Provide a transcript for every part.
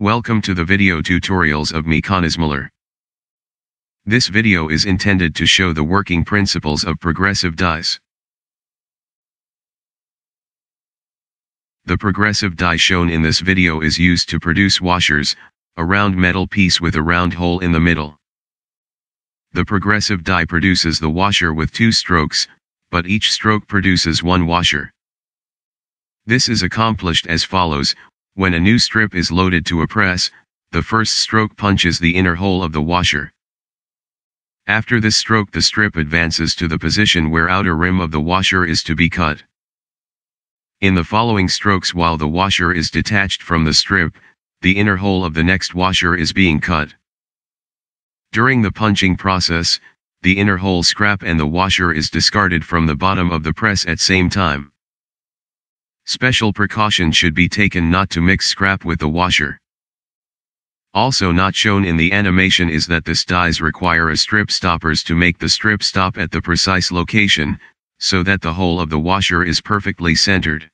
Welcome to the video tutorials of Muller. This video is intended to show the working principles of progressive dies. The progressive die shown in this video is used to produce washers, a round metal piece with a round hole in the middle. The progressive die produces the washer with two strokes, but each stroke produces one washer. This is accomplished as follows, when a new strip is loaded to a press, the first stroke punches the inner hole of the washer. After this stroke the strip advances to the position where outer rim of the washer is to be cut. In the following strokes while the washer is detached from the strip, the inner hole of the next washer is being cut. During the punching process, the inner hole scrap and the washer is discarded from the bottom of the press at same time. Special precaution should be taken not to mix scrap with the washer. Also not shown in the animation is that this dies require a strip stoppers to make the strip stop at the precise location, so that the hole of the washer is perfectly centered.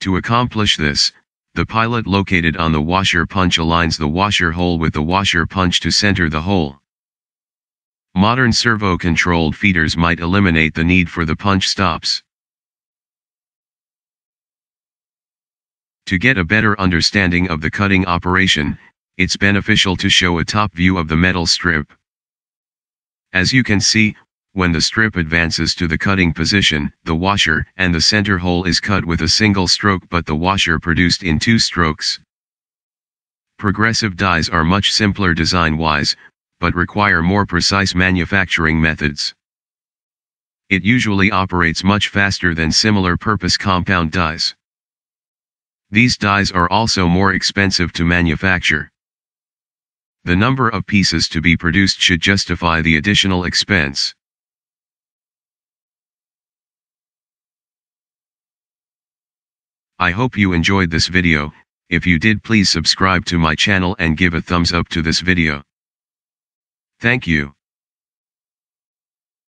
To accomplish this, the pilot located on the washer punch aligns the washer hole with the washer punch to center the hole. Modern servo-controlled feeders might eliminate the need for the punch stops. To get a better understanding of the cutting operation, it's beneficial to show a top view of the metal strip. As you can see, when the strip advances to the cutting position, the washer and the center hole is cut with a single stroke but the washer produced in two strokes. Progressive dies are much simpler design-wise, but require more precise manufacturing methods. It usually operates much faster than similar purpose compound dies. These dies are also more expensive to manufacture. The number of pieces to be produced should justify the additional expense. I hope you enjoyed this video, if you did please subscribe to my channel and give a thumbs up to this video. Thank you.